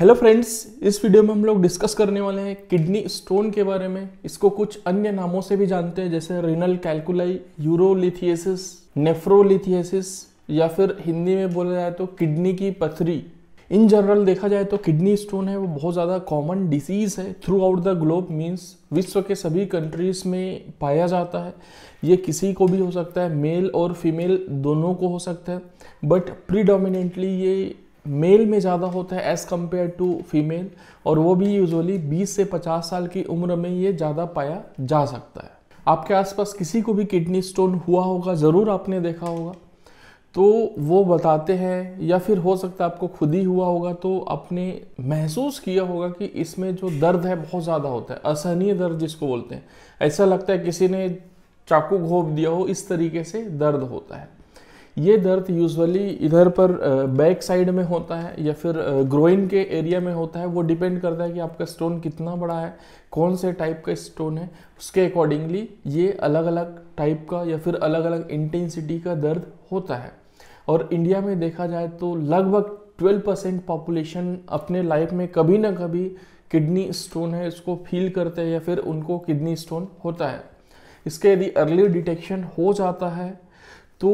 hello friends इस video में हम लोग डिस्कस करने वाले हैं किडनी स्टोन के बारे में इसको कुछ अन्य नामों से भी जानते हैं जैसे रिनल कैलकुलाई यूरोलिथियसिस नेफ्रोलिथियसिस या फिर हिंदी में बोला जाए तो किडनी की पथरी इन जनरल देखा जाए तो किडनी स्टोन है वो बहुत ज़्यादा कॉमन डिसीज़ है throughout the globe means विश्व के सभी कंट्रीज़ में पाया जाता है ये किसी को भी हो सकता है मेल और फीमेल दोनों को हो सकता है बट प्रीडोमिनेटली ये मेल में ज़्यादा होता है एज़ कम्पेयर टू फीमेल और वो भी यूजुअली 20 से 50 साल की उम्र में ये ज़्यादा पाया जा सकता है आपके आसपास किसी को भी किडनी स्टोन हुआ होगा ज़रूर आपने देखा होगा तो वो बताते हैं या फिर हो सकता है आपको खुद ही हुआ होगा तो आपने महसूस किया होगा कि इसमें जो दर्द है बहुत ज़्यादा होता है असहनीय दर्द जिसको बोलते हैं ऐसा लगता है किसी ने चाकू घोप दिया हो इस तरीके से दर्द होता है ये दर्द यूजुअली इधर पर बैक साइड में होता है या फिर ग्रोइन के एरिया में होता है वो डिपेंड करता है कि आपका स्टोन कितना बड़ा है कौन से टाइप का स्टोन है उसके अकॉर्डिंगली ये अलग अलग टाइप का या फिर अलग अलग इंटेंसिटी का दर्द होता है और इंडिया में देखा जाए तो लगभग 12 परसेंट पॉपुलेशन अपने लाइफ में कभी ना कभी किडनी स्टोन है इसको फील करते हैं या फिर उनको किडनी स्टोन होता है इसके यदि अर्ली डिटेक्शन हो जाता है तो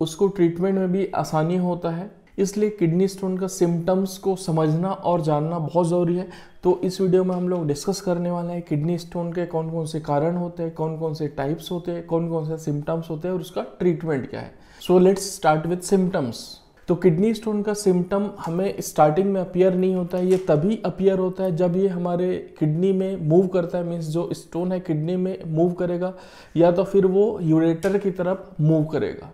उसको ट्रीटमेंट में भी आसानी होता है इसलिए किडनी स्टोन का सिम्टम्स को समझना और जानना बहुत ज़रूरी है तो इस वीडियो में हम लोग डिस्कस करने वाले हैं किडनी स्टोन के कौन कौन से कारण होते हैं कौन कौन से टाइप्स होते हैं कौन कौन से सिम्टम्स होते हैं और उसका ट्रीटमेंट क्या है so let's start with symptoms तो किडनी स्टोन का सिम्टम हमें स्टार्टिंग में अपियर नहीं होता है ये तभी अपियर होता है जब ये हमारे किडनी में मूव करता है मीन्स जो स्टोन है किडनी में मूव करेगा या तो फिर वो यूरेटर की तरफ मूव करेगा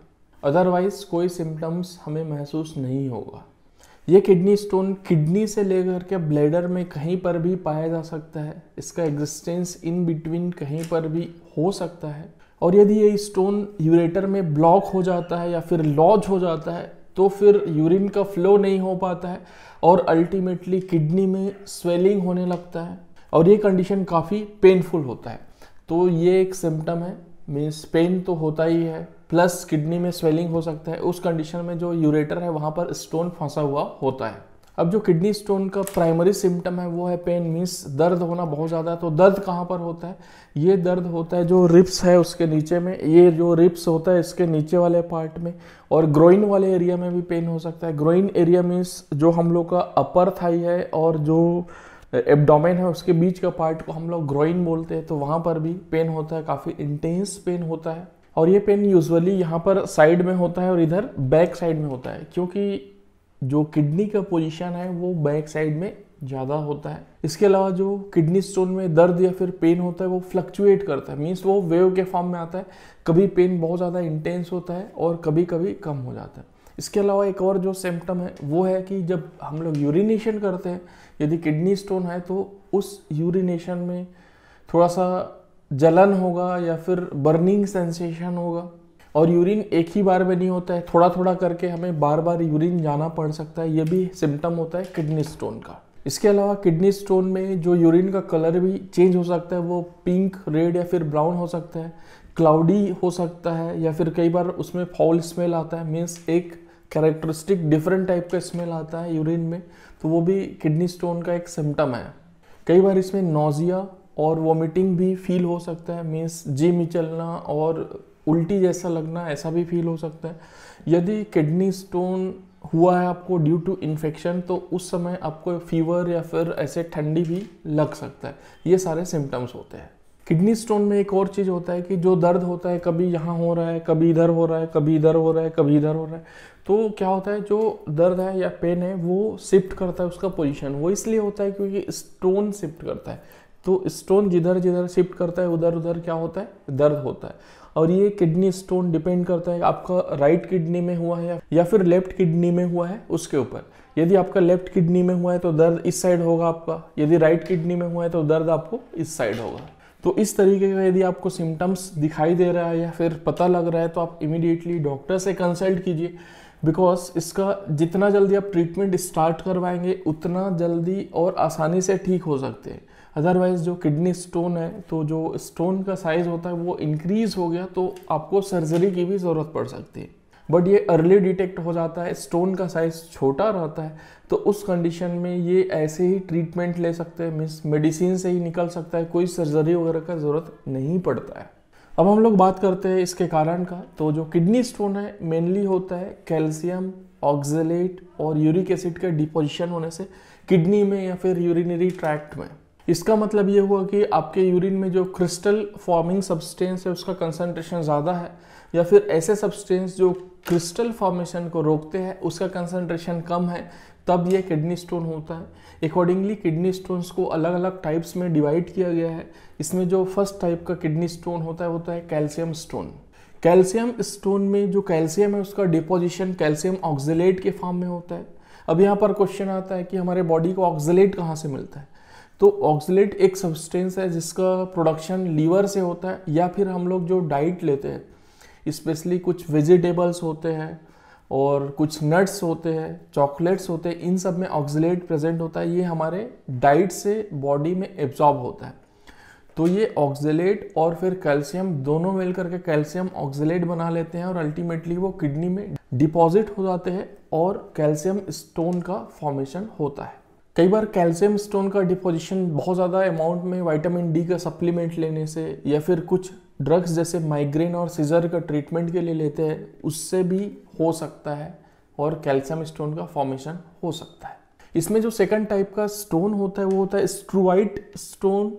अदरवाइज़ कोई सिम्टम्स हमें महसूस नहीं होगा ये किडनी स्टोन किडनी से लेकर के ब्लैडर में कहीं पर भी पाया जा सकता है इसका एग्जिस्टेंस इन बिटवीन कहीं पर भी हो सकता है और यदि ये स्टोन यूरेटर में ब्लॉक हो जाता है या फिर लॉज हो जाता है तो फिर यूरिन का फ्लो नहीं हो पाता है और अल्टीमेटली किडनी में स्वेलिंग होने लगता है और ये कंडीशन काफ़ी पेनफुल होता है तो ये एक सिम्टम है मीन्स पेन तो होता ही है प्लस किडनी में स्वेलिंग हो सकता है उस कंडीशन में जो यूरेटर है वहाँ पर स्टोन फंसा हुआ होता है अब जो किडनी स्टोन का प्राइमरी सिम्टम है वो है पेन मीन्स दर्द होना बहुत ज़्यादा तो दर्द कहाँ पर होता है ये दर्द होता है जो रिप्स है उसके नीचे में ये जो रिप्स होता है इसके नीचे वाले पार्ट में और ग्रोइन वाले एरिया में भी पेन हो सकता है ग्रोइन एरिया मीन्स जो हम लोग का अपर थाई है और जो एबडोमेन है उसके बीच का पार्ट को हम लोग ग्रोइन बोलते हैं तो वहाँ पर भी पेन होता है काफ़ी इंटेंस पेन होता है और ये पेन यूजुअली यहाँ पर साइड में होता है और इधर बैक साइड में होता है क्योंकि जो किडनी का पोजीशन है वो बैक साइड में ज़्यादा होता है इसके अलावा जो किडनी स्टोन में दर्द या फिर पेन होता है वो फ्लक्चुएट करता है मीन्स वो वेव के फॉर्म में आता है कभी पेन बहुत ज़्यादा इंटेंस होता है और कभी कभी कम हो जाता है इसके अलावा एक और जो सिम्टम है वो है कि जब हम लोग यूरिनेशन करते हैं यदि किडनी स्टोन है तो उस यूरिनेशन में थोड़ा सा जलन होगा या फिर बर्निंग सेंसेशन होगा और यूरिन एक ही बार में नहीं होता है थोड़ा थोड़ा करके हमें बार बार यूरिन जाना पड़ सकता है ये भी सिम्टम होता है किडनी स्टोन का इसके अलावा किडनी स्टोन में जो यूरिन का कलर भी चेंज हो सकता है वो पिंक रेड या फिर ब्राउन हो सकता है क्लाउडी हो सकता है या फिर कई बार उसमें फॉल स्मेल आता है मीन्स एक कैरेक्टरिस्टिक डिफरेंट टाइप का स्मेल आता है यूरिन में तो वो भी किडनी स्टोन का एक सिम्टम है कई बार इसमें नोजिया और वॉमिटिंग भी फील हो सकता है मीन्स जी चलना और उल्टी जैसा लगना ऐसा भी फील हो सकता है यदि किडनी स्टोन हुआ है आपको ड्यू टू इन्फेक्शन तो उस समय आपको फीवर या फिर ऐसे ठंडी भी लग सकता है ये सारे सिम्टम्स होते हैं किडनी स्टोन में एक और चीज़ होता है कि जो दर्द होता है कभी यहाँ हो रहा है कभी इधर हो रहा है कभी इधर हो रहा है कभी इधर हो रहा है तो क्या होता है जो दर्द है या पेन है वो शिफ्ट करता है उसका पोजीशन वो इसलिए होता है क्योंकि स्टोन शिफ्ट करता है तो स्टोन जिधर जिधर शिफ्ट करता है उधर उधर क्या होता है दर्द होता है और ये किडनी स्टोन डिपेंड करता है आपका राइट किडनी में हुआ है या फिर लेफ्ट किडनी में हुआ है उसके ऊपर यदि आपका लेफ्ट किडनी में हुआ है तो दर्द इस साइड होगा आपका यदि राइट किडनी में हुआ है तो दर्द आपको इस साइड होगा तो इस तरीके का यदि आपको सिम्टम्स दिखाई दे रहा है या फिर पता लग रहा है तो आप इमिडिएटली डॉक्टर से कंसल्ट कीजिए बिकॉज इसका जितना जल्दी आप ट्रीटमेंट स्टार्ट करवाएंगे उतना जल्दी और आसानी से ठीक हो सकते हैं अदरवाइज़ जो किडनी स्टोन है तो जो स्टोन का साइज़ होता है वो इंक्रीज़ हो गया तो आपको सर्जरी की भी ज़रूरत पड़ सकती है बट ये अर्ली डिटेक्ट हो जाता है स्टोन का साइज़ छोटा रहता है तो उस कंडीशन में ये ऐसे ही ट्रीटमेंट ले सकते हैं मीन्स मेडिसिन से ही निकल सकता है कोई सर्जरी वगैरह का ज़रूरत नहीं पड़ता है अब हम लोग बात करते हैं इसके कारण का तो जो किडनी स्टोन है मेनली होता है कैल्शियम ऑक्जेलेट और यूरिक एसिड का डिपोजिशन होने से किडनी में या फिर यूरिनरी ट्रैक्ट में इसका मतलब ये हुआ कि आपके यूरिन में जो क्रिस्टल फॉर्मिंग सब्सटेंस है उसका कंसंट्रेशन ज़्यादा है या फिर ऐसे सब्सटेंस जो क्रिस्टल फॉर्मेशन को रोकते हैं उसका कंसनट्रेशन कम है तब ये किडनी स्टोन होता है अकॉर्डिंगली किडनी स्टोन्स को अलग अलग टाइप्स में डिवाइड किया गया है इसमें जो फर्स्ट टाइप का किडनी स्टोन होता है होता है कैल्शियम स्टोन कैल्शियम स्टोन में जो कैल्शियम है उसका डिपोजिशन कैल्शियम ऑक्जिलेट के फॉर्म में होता है अब यहाँ पर क्वेश्चन आता है कि हमारे बॉडी को ऑक्जिलेट कहाँ से मिलता है तो ऑक्सलेट एक सब्सटेंस है जिसका प्रोडक्शन लीवर से होता है या फिर हम लोग जो डाइट लेते हैं स्पेशली कुछ वेजिटेबल्स होते हैं और कुछ नट्स होते हैं चॉकलेट्स होते हैं इन सब में ऑक्सलेट प्रेजेंट होता है ये हमारे डाइट से बॉडी में एब्जॉर्ब होता है तो ये ऑक्सलेट और फिर कैल्शियम दोनों मिल करके कैल्शियम ऑक्सलेट बना लेते हैं और अल्टीमेटली वो किडनी में डिपॉजिट हो जाते हैं और कैल्शियम स्टोन का फॉर्मेशन होता है कई बार कैल्शियम स्टोन का डिपोजिशन बहुत ज़्यादा अमाउंट में विटामिन डी का सप्लीमेंट लेने से या फिर कुछ ड्रग्स जैसे माइग्रेन और सीजर का ट्रीटमेंट के लिए लेते हैं उससे भी हो सकता है और कैल्शियम स्टोन का फॉर्मेशन हो सकता है इसमें जो सेकंड टाइप का स्टोन होता है वो होता है स्ट्रोइट स्टोन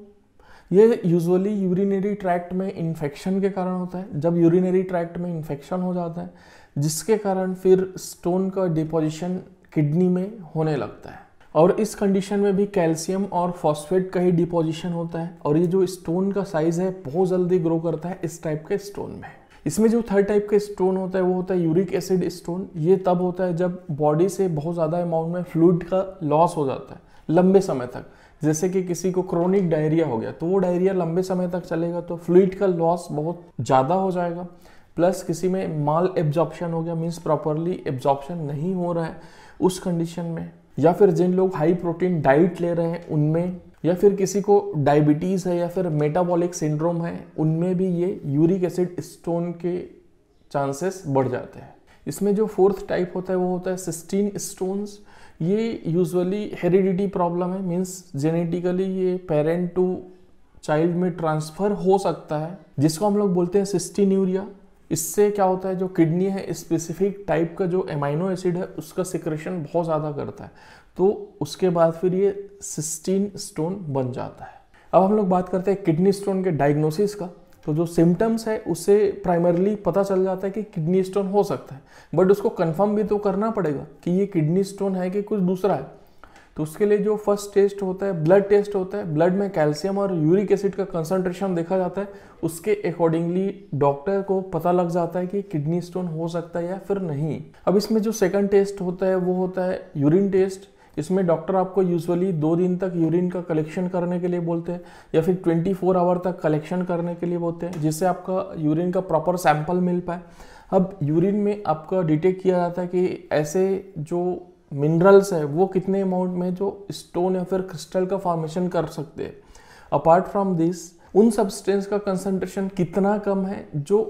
ये यूजुअली यूरिनरी ट्रैक्ट में इन्फेक्शन के कारण होता है जब यूरिनरी ट्रैक्ट में इन्फेक्शन हो जाता है जिसके कारण फिर स्टोन का डिपोजिशन किडनी में होने लगता है और इस कंडीशन में भी कैल्शियम और फॉस्फेट का ही डिपोजिशन होता है और ये जो स्टोन का साइज है बहुत जल्दी ग्रो करता है इस टाइप के स्टोन में इसमें जो थर्ड टाइप का स्टोन होता है वो होता है यूरिक एसिड स्टोन ये तब होता है जब बॉडी से बहुत ज़्यादा अमाउंट में फ्लूड का लॉस हो जाता है लंबे समय तक जैसे कि किसी को क्रोनिक डायरिया हो गया तो वो डायरिया लंबे समय तक चलेगा तो फ्लूड का लॉस बहुत ज़्यादा हो जाएगा प्लस किसी में माल एब्जॉर्प्शन हो गया मीन्स प्रॉपरली एब्जॉर्प्शन नहीं हो रहा है उस कंडीशन में या फिर जिन लोग हाई प्रोटीन डाइट ले रहे हैं उनमें या फिर किसी को डायबिटीज़ है या फिर मेटाबॉलिक सिंड्रोम है उनमें भी ये यूरिक एसिड स्टोन के चांसेस बढ़ जाते हैं इसमें जो फोर्थ टाइप होता है वो होता है सिस्टीन स्टोन्स ये यूजुअली हेरिडिटी प्रॉब्लम है मीन्स जेनेटिकली ये पेरेंट टू चाइल्ड में ट्रांसफ़र हो सकता है जिसको हम लोग बोलते हैं सिस्टीन यूरिया इससे क्या होता है जो किडनी है स्पेसिफिक टाइप का जो एमाइनो एसिड है उसका सिक्रेशन बहुत ज़्यादा करता है तो उसके बाद फिर ये सिस्टीन स्टोन बन जाता है अब हम लोग बात करते हैं किडनी स्टोन के डायग्नोसिस का तो जो सिम्टम्स है उसे प्राइमरली पता चल जाता है कि किडनी स्टोन हो सकता है बट उसको कंफर्म भी तो करना पड़ेगा कि ये किडनी स्टोन है कि कुछ दूसरा है तो उसके लिए जो फर्स्ट टेस्ट होता है ब्लड टेस्ट होता है ब्लड में कैल्शियम और यूरिक एसिड का कंसनट्रेशन देखा जाता है उसके अकॉर्डिंगली डॉक्टर को पता लग जाता है कि किडनी स्टोन हो सकता है या फिर नहीं अब इसमें जो सेकंड टेस्ट होता है वो होता है यूरिन टेस्ट इसमें डॉक्टर आपको यूजुअली दो दिन तक यूरिन का कलेक्शन करने के लिए बोलते हैं या फिर 24 फोर आवर तक कलेक्शन करने के लिए बोलते हैं जिससे आपका यूरिन का प्रॉपर सैंपल मिल पाए अब यूरिन में आपका डिटेक्ट किया जाता है कि ऐसे जो मिनरल्स है वो कितने अमाउंट में जो स्टोन या फिर क्रिस्टल का फॉर्मेशन कर सकते हैं अपार्ट फ्रॉम दिस उन सब्सटेंस का कंसंट्रेशन कितना कम है जो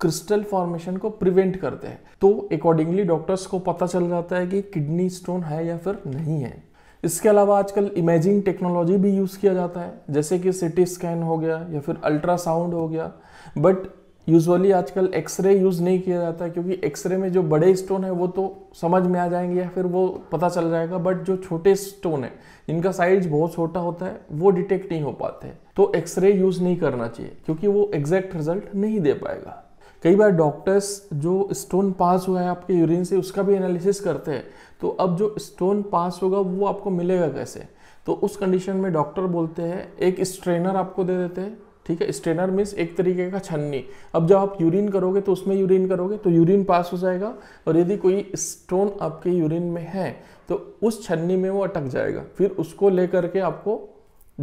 क्रिस्टल फॉर्मेशन को प्रिवेंट करते हैं तो अकॉर्डिंगली डॉक्टर्स को पता चल जाता है कि किडनी स्टोन है या फिर नहीं है इसके अलावा आजकल इमेजिंग टेक्नोलॉजी भी यूज़ किया जाता है जैसे कि सिटी स्कैन हो गया या फिर अल्ट्रासाउंड हो गया बट यूजुअली आजकल एक्सरे यूज़ नहीं किया जाता है क्योंकि एक्सरे में जो बड़े स्टोन है वो तो समझ में आ जाएंगे या फिर वो पता चल जाएगा बट जो छोटे स्टोन है जिनका साइज बहुत छोटा होता है वो डिटेक्ट नहीं हो पाते तो एक्सरे यूज़ नहीं करना चाहिए क्योंकि वो एग्जैक्ट रिजल्ट नहीं दे पाएगा कई बार डॉक्टर्स जो स्टोन पास हुआ है आपके यूरिन से उसका भी एनालिसिस करते हैं तो अब जो स्टोन पास होगा वो आपको मिलेगा कैसे तो उस कंडीशन में डॉक्टर बोलते हैं एक स्ट्रेनर आपको दे देते हैं ठीक है स्ट्रेनर मीन्स एक तरीके का छन्नी अब जब आप यूरिन करोगे तो उसमें यूरिन करोगे तो यूरिन पास हो जाएगा और यदि कोई स्टोन आपके यूरिन में है तो उस छन्नी में वो अटक जाएगा फिर उसको लेकर के आपको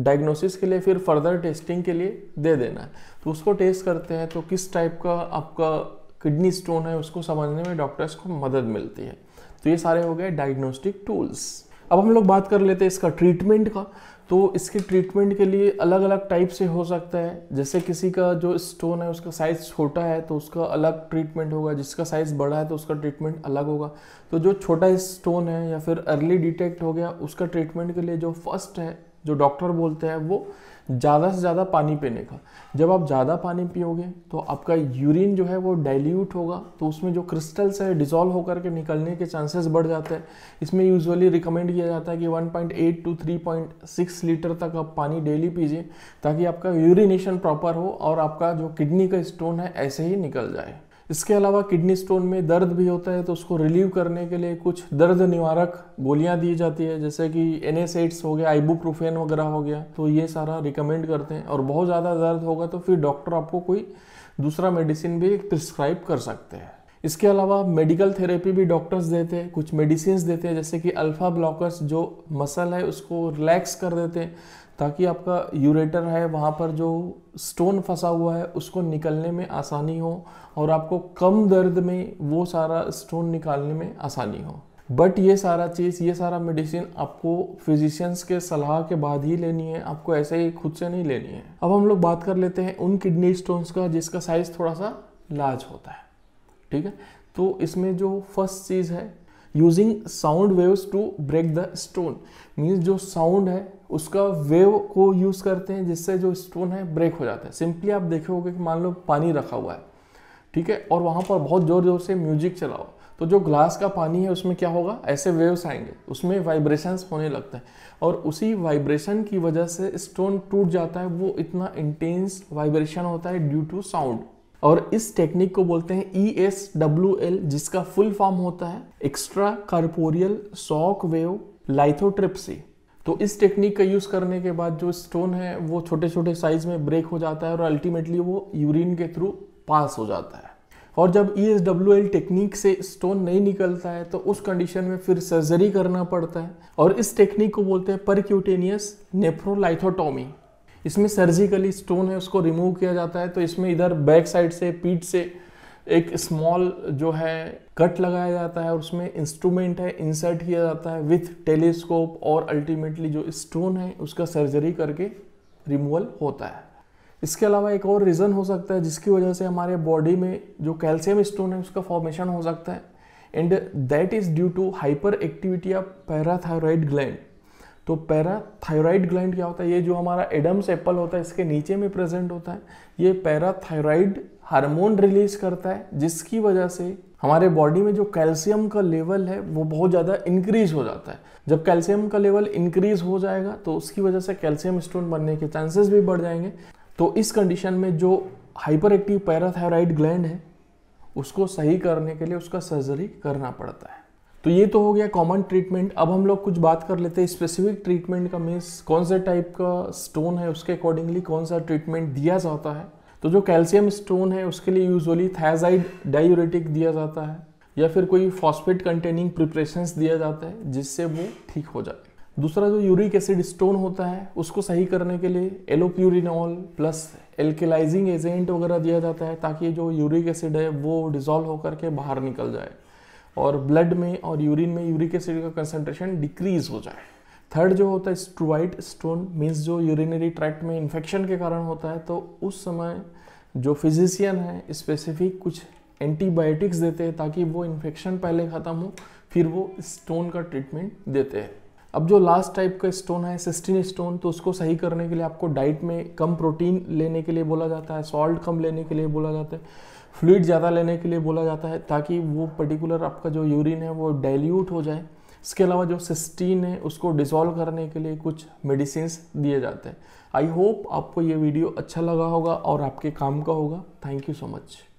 डायग्नोसिस के लिए फिर फर्दर टेस्टिंग के लिए दे देना है तो उसको टेस्ट करते हैं तो किस टाइप का आपका किडनी स्टोन है उसको समझने में डॉक्टर्स को मदद मिलती है तो ये सारे हो गए डायग्नोस्टिक टूल्स अब हम लोग बात कर लेते हैं इसका ट्रीटमेंट का तो इसके ट्रीटमेंट के लिए अलग अलग टाइप से हो सकता है जैसे किसी का जो स्टोन है उसका साइज़ छोटा है तो उसका अलग ट्रीटमेंट होगा जिसका साइज़ बड़ा है तो उसका ट्रीटमेंट अलग होगा तो जो छोटा स्टोन है या फिर अर्ली डिटेक्ट हो गया उसका ट्रीटमेंट के लिए जो फर्स्ट है जो डॉक्टर बोलते हैं वो ज़्यादा से ज़्यादा पानी पीने का जब आप ज़्यादा पानी पियोगे तो आपका यूरिन जो है वो डाइल्यूट होगा तो उसमें जो क्रिस्टल्स है डिजोल्व होकर के निकलने के चांसेस बढ़ जाते हैं इसमें यूजुअली रिकमेंड किया जाता है कि 1.8 टू 3.6 लीटर तक आप पानी डेली पीजिए ताकि आपका यूरिनेशन प्रॉपर हो और आपका जो किडनी का स्टोन है ऐसे ही निकल जाए इसके अलावा किडनी स्टोन में दर्द भी होता है तो उसको रिलीव करने के लिए कुछ दर्द निवारक गोलियां दी जाती है जैसे कि एन हो गया आइबूप्रोफेन वगैरह हो गया तो ये सारा रिकमेंड करते हैं और बहुत ज़्यादा दर्द होगा तो फिर डॉक्टर आपको कोई दूसरा मेडिसिन भी प्रिस्क्राइब कर सकते हैं इसके अलावा मेडिकल थेरेपी भी डॉक्टर्स देते हैं कुछ मेडिसिन देते हैं जैसे कि अल्फ़ा ब्लॉकर्स जो मसल है उसको रिलैक्स कर देते हैं ताकि आपका यूरेटर है वहाँ पर जो स्टोन फंसा हुआ है उसको निकलने में आसानी हो और आपको कम दर्द में वो सारा स्टोन निकालने में आसानी हो बट ये सारा चीज़ ये सारा मेडिसिन आपको फिजिशियंस के सलाह के बाद ही लेनी है आपको ऐसे ही खुद से नहीं लेनी है अब हम लोग बात कर लेते हैं उन किडनी स्टोन्स का जिसका साइज़ थोड़ा सा लार्ज होता है ठीक है तो इसमें जो फर्स्ट चीज़ है using sound waves to break the stone means जो साउंड है उसका वेव को यूज़ करते हैं जिससे जो स्टोन है ब्रेक हो जाता है सिंपली आप देखे हो कि मान लो पानी रखा हुआ है ठीक है और वहाँ पर बहुत ज़ोर ज़ोर से म्यूजिक चलाओ तो जो ग्लास का पानी है उसमें क्या होगा ऐसे वेव्स आएंगे उसमें वाइब्रेशंस होने लगते हैं और उसी वाइब्रेशन की वजह से स्टोन टूट जाता है वो इतना इंटेंस वाइब्रेशन होता है ड्यू टू साउंड और इस टेक्निक को बोलते हैं ई एस डब्ल्यू एल जिसका फुल फॉर्म होता है extracorporeal shock wave lithotripsy तो इस टेक्निक का यूज़ करने के बाद जो स्टोन है वो छोटे छोटे साइज में ब्रेक हो जाता है और अल्टीमेटली वो यूरिन के थ्रू पास हो जाता है और जब E S W L technique से स्टोन नहीं निकलता है तो उस कंडीशन में फिर सर्जरी करना पड़ता है और इस टेक्निक को बोलते हैं परक्यूटेनियस नेफ्रोलाइथोटोमी इसमें सर्जिकली स्टोन है उसको रिमूव किया जाता है तो इसमें इधर बैक साइड से पीठ से एक स्मॉल जो है कट लगाया जाता है और उसमें इंस्ट्रूमेंट है इंसर्ट किया जाता है विथ टेलीस्कोप और अल्टीमेटली जो स्टोन है उसका सर्जरी करके रिमूवल होता है इसके अलावा एक और रीज़न हो सकता है जिसकी वजह से हमारे बॉडी में जो कैल्शियम स्टोन है उसका फॉर्मेशन हो सकता है and that is due to hyperactivity of parathyroid gland तो पैराथायराइड ग्लैंड क्या होता है ये जो हमारा एडम्स एप्पल होता है इसके नीचे में प्रेजेंट होता है ये पैराथायराइड हार्मोन रिलीज करता है जिसकी वजह से हमारे बॉडी में जो कैल्शियम का लेवल है वो बहुत ज़्यादा इंक्रीज हो जाता है जब कैल्शियम का लेवल इंक्रीज हो जाएगा तो उसकी वजह से कैल्शियम स्टोन बनने के चांसेस भी बढ़ जाएंगे तो इस कंडीशन में जो हाइपर एक्टिव पैराथायराइड ग्लैंड है उसको सही करने के लिए उसका सर्जरी करना पड़ता है तो ये तो हो गया कॉमन ट्रीटमेंट अब हम लोग कुछ बात कर लेते हैं स्पेसिफिक ट्रीटमेंट का मीन्स कौन सा टाइप का स्टोन है उसके अकॉर्डिंगली कौन सा ट्रीटमेंट दिया जाता है तो जो कैल्शियम स्टोन है उसके लिए यूजुअली थायजाइड डायूरेटिक दिया जाता है या फिर कोई फॉस्फेट कंटेनिंग प्रिपरेशंस दिया जाता है जिससे वो ठीक हो जाए दूसरा जो यूरिक एसिड स्टोन होता है उसको सही करने के लिए एलोप्यूरिनॉल प्लस एल्केलाइजिंग एजेंट वगैरह दिया जाता है ताकि जो यूरिक एसिड है वो डिजॉल्व होकर के बाहर निकल जाए और ब्लड में और यूरिन में यूरिक एसिड का कंसनट्रेशन डिक्रीज हो जाए थर्ड जो होता है स्ट्रोइड स्टोन मीन्स जो यूरिनरी ट्रैक्ट में इन्फेक्शन के कारण होता है तो उस समय जो फिजिशियन है स्पेसिफिक कुछ एंटीबायोटिक्स देते हैं ताकि वो इन्फेक्शन पहले ख़त्म हो फिर वो स्टोन का ट्रीटमेंट देते हैं अब जो लास्ट टाइप का स्टोन है सिस्टिन स्टोन तो उसको सही करने के लिए आपको डाइट में कम प्रोटीन लेने के लिए बोला जाता है सॉल्ट कम लेने के लिए बोला जाता है फ्लूड ज़्यादा लेने के लिए बोला जाता है ताकि वो पर्टिकुलर आपका जो यूरिन है वो डाइल्यूट हो जाए इसके अलावा जो सिस्टीन है उसको डिसॉल्व करने के लिए कुछ मेडिसिन दिए जाते हैं आई होप आपको ये वीडियो अच्छा लगा होगा और आपके काम का होगा थैंक यू सो मच